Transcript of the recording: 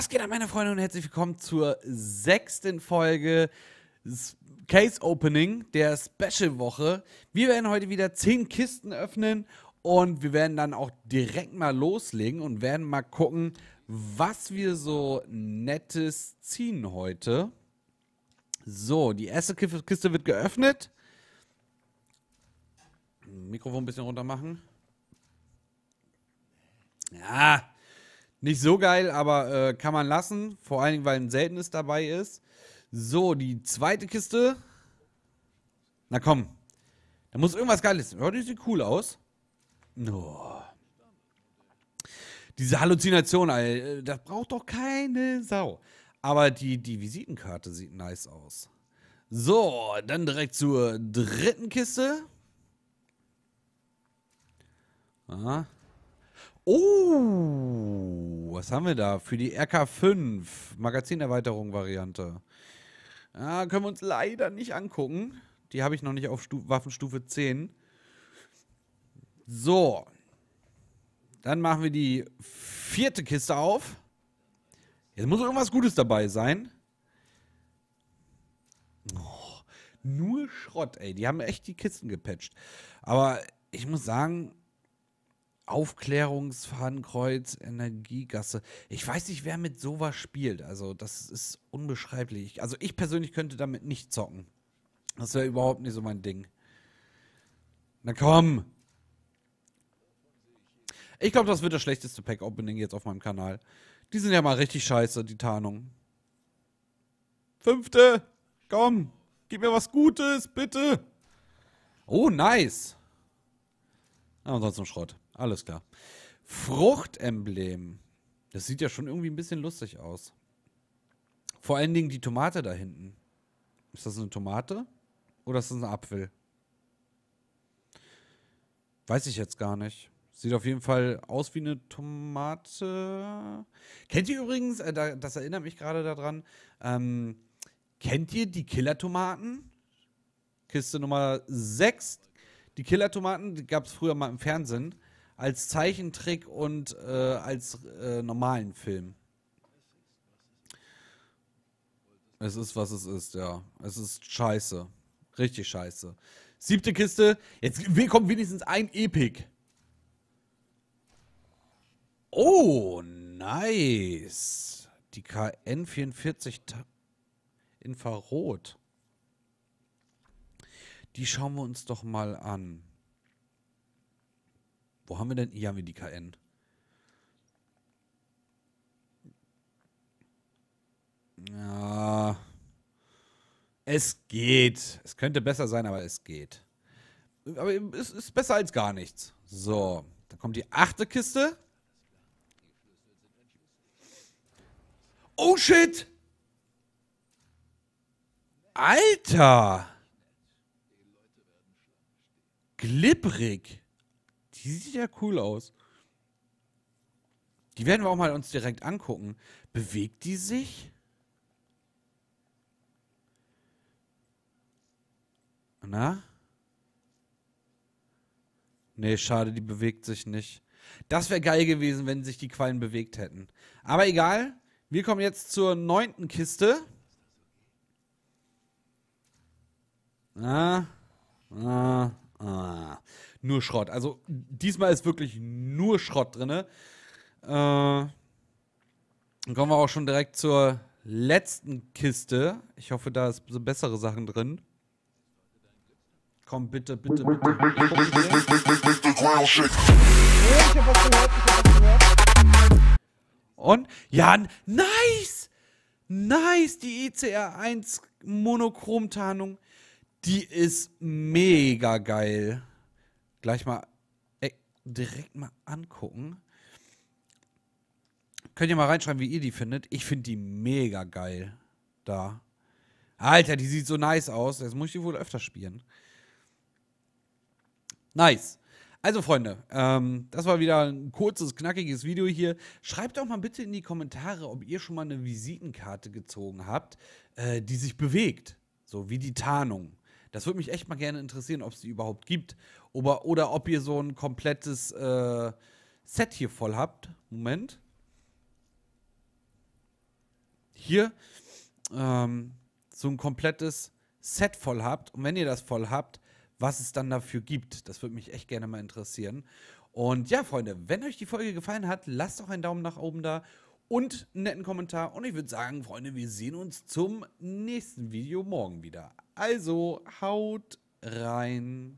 Was geht ab, meine Freunde, und herzlich willkommen zur sechsten Folge Case Opening der Special-Woche. Wir werden heute wieder zehn Kisten öffnen und wir werden dann auch direkt mal loslegen und werden mal gucken, was wir so Nettes ziehen heute. So, die erste Kiste wird geöffnet. Mikrofon ein bisschen runter machen. Ja, nicht so geil, aber äh, kann man lassen. Vor allen Dingen, weil ein seltenes dabei ist. So, die zweite Kiste. Na komm. Da muss irgendwas Geiles. Ja, die sieht cool aus. Oh. Diese Halluzination, Alter, äh, das braucht doch keine Sau. Aber die, die Visitenkarte sieht nice aus. So, dann direkt zur dritten Kiste. Aha. Oh, was haben wir da? Für die RK5 Magazinerweiterung-Variante. Ah, können wir uns leider nicht angucken. Die habe ich noch nicht auf Stu Waffenstufe 10. So. Dann machen wir die vierte Kiste auf. Jetzt muss irgendwas Gutes dabei sein. Oh, nur Schrott, ey. Die haben echt die Kisten gepatcht. Aber ich muss sagen, Aufklärungsfadenkreuz, Energiegasse. Ich weiß nicht, wer mit sowas spielt. Also, das ist unbeschreiblich. Also, ich persönlich könnte damit nicht zocken. Das wäre überhaupt nicht so mein Ding. Na komm! Ich glaube, das wird das schlechteste Pack-Opening jetzt auf meinem Kanal. Die sind ja mal richtig scheiße, die Tarnung. Fünfte! Komm! Gib mir was Gutes, bitte! Oh, nice! Ansonsten Schrott. Alles klar. Fruchtemblem. Das sieht ja schon irgendwie ein bisschen lustig aus. Vor allen Dingen die Tomate da hinten. Ist das eine Tomate? Oder ist das ein Apfel? Weiß ich jetzt gar nicht. Sieht auf jeden Fall aus wie eine Tomate. Kennt ihr übrigens, äh, da, das erinnert mich gerade daran, ähm, kennt ihr die Killertomaten? Kiste Nummer 6. Die Killertomaten, die gab es früher mal im Fernsehen als Zeichentrick und äh, als äh, normalen Film. Es ist, was es ist, ja. Es ist scheiße. Richtig scheiße. Siebte Kiste. Jetzt kommt wenigstens ein Epic. Oh, nice. Die KN 44 Infrarot. Die schauen wir uns doch mal an. Wo haben wir denn? Hier haben wir die KN. Ja. Es geht. Es könnte besser sein, aber es geht. Aber es ist besser als gar nichts. So, dann kommt die achte Kiste. Oh shit! Alter! Glibrig. Die sieht ja cool aus. Die werden wir auch mal uns direkt angucken. Bewegt die sich? Na? Nee, schade, die bewegt sich nicht. Das wäre geil gewesen, wenn sich die Quallen bewegt hätten. Aber egal. Wir kommen jetzt zur neunten Kiste. Na? Na? Ah, nur Schrott. Also diesmal ist wirklich nur Schrott drin. Äh, dann kommen wir auch schon direkt zur letzten Kiste. Ich hoffe, da sind bessere Sachen drin. Komm, bitte, bitte, bitte, bitte, bitte. Und Jan, nice! Nice, die ICR1 Monochrom-Tarnung. Die ist mega geil. Gleich mal äh, direkt mal angucken. Könnt ihr mal reinschreiben, wie ihr die findet. Ich finde die mega geil. Da. Alter, die sieht so nice aus. Jetzt muss ich die wohl öfter spielen. Nice. Also, Freunde, ähm, das war wieder ein kurzes, knackiges Video hier. Schreibt doch mal bitte in die Kommentare, ob ihr schon mal eine Visitenkarte gezogen habt, äh, die sich bewegt. So wie die Tarnung. Das würde mich echt mal gerne interessieren, ob es die überhaupt gibt. Oder, oder ob ihr so ein komplettes äh, Set hier voll habt. Moment. Hier ähm, so ein komplettes Set voll habt. Und wenn ihr das voll habt, was es dann dafür gibt. Das würde mich echt gerne mal interessieren. Und ja, Freunde, wenn euch die Folge gefallen hat, lasst doch einen Daumen nach oben da und einen netten Kommentar. Und ich würde sagen, Freunde, wir sehen uns zum nächsten Video morgen wieder. Also haut rein.